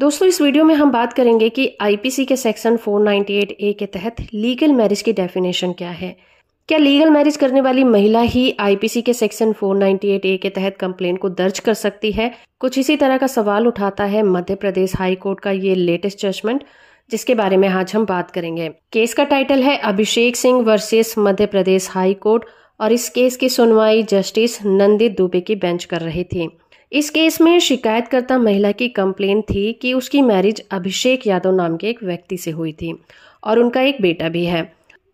दोस्तों इस वीडियो में हम बात करेंगे कि आईपीसी के सेक्शन 498 ए के तहत लीगल मैरिज की डेफिनेशन क्या है क्या लीगल मैरिज करने वाली महिला ही आईपीसी के सेक्शन 498 ए के तहत कंप्लेन को दर्ज कर सकती है कुछ इसी तरह का सवाल उठाता है मध्य प्रदेश हाई कोर्ट का ये लेटेस्ट जजमेंट जिसके बारे में आज हम बात करेंगे केस का टाइटल है Abhishek Singh versus Madhya Pradesh high court और इस केस की सुनवाई जस्टिस नंदित दुबे की बेंच कर रही थी इस केस में शिकायतकर्ता महिला की कंप्लेन थी कि उसकी मैरिज अभिषेक यादव नाम के एक व्यक्ति से हुई थी और उनका एक बेटा भी है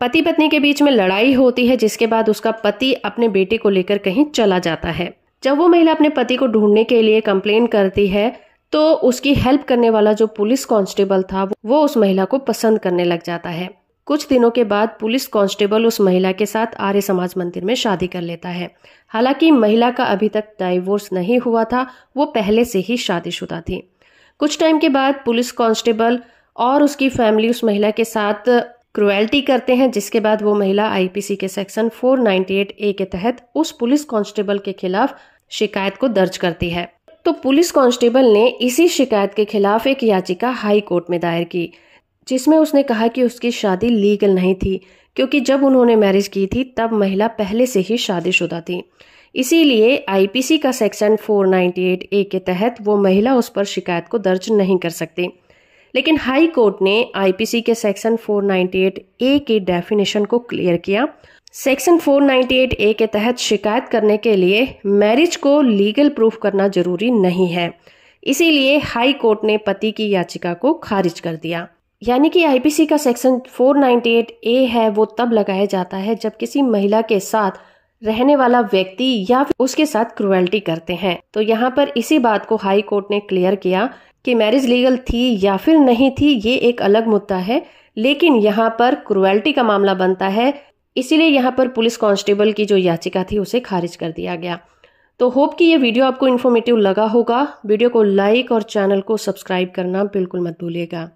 पति पत्नी के बीच में लड़ाई होती है जिसके बाद उसका पति अपने बेटे को लेकर कहीं चला जाता है जब वो महिला अपने पति को ढूंढने के लिए कंप्लेन करती है तो उसकी हेल्प करने वाला जो पुलिस कांस्टेबल था वो उस महिला को पसंद करने लग जाता है कुछ दिनों के बाद पुलिस कांस्टेबल उस महिला के साथ आर्य समाज मंदिर में शादी कर लेता है हालांकि महिला का अभी तक डाइवोर्स नहीं हुआ था वो पहले से ही शादीशुदा थी कुछ टाइम के बाद पुलिस कांस्टेबल और उसकी फैमिली उस महिला के साथ क्रुएल्टी करते हैं जिसके बाद वो महिला आईपीसी के सेक्शन 498 ए के तहत उस पुलिस कांस्टेबल के खिलाफ शिकायत को दर्ज करती है तो पुलिस कांस्टेबल ने इसी शिकायत के खिलाफ एक याचिका हाई कोर्ट में दायर की जिसमें उसने कहा कि उसकी शादी लीगल नहीं थी क्योंकि जब उन्होंने मैरिज की थी तब महिला पहले से ही शादीशुदा थी इसीलिए आईपीसी का सेक्शन 498 ए के तहत वो महिला उस पर शिकायत को दर्ज नहीं कर सकती लेकिन हाई कोर्ट ने आईपीसी के सेक्शन 498 ए के डेफिनेशन को क्लियर किया सेक्शन 498 ए के तहत शिकायत करने के लिए मैरिज को लीगल प्रूफ करना जरूरी नहीं है इसीलिए हाई कोर्ट ने पति की याचिका को खारिज कर दिया यानी कि आईपीसी का सेक्शन 498 ए है वो तब लगाया जाता है जब किसी महिला के साथ रहने वाला व्यक्ति या फिर उसके साथ क्रुएल्टी करते हैं तो यहाँ पर इसी बात को हाई कोर्ट ने क्लियर किया कि मैरिज लीगल थी या फिर नहीं थी ये एक अलग मुद्दा है लेकिन यहाँ पर क्रुएल्टी का मामला बनता है इसीलिए यहाँ पर पुलिस कांस्टेबल की जो याचिका थी उसे खारिज कर दिया गया तो होप कि ये वीडियो आपको इन्फॉर्मेटिव लगा होगा वीडियो को लाइक और चैनल को सब्सक्राइब करना बिल्कुल मत भूलिएगा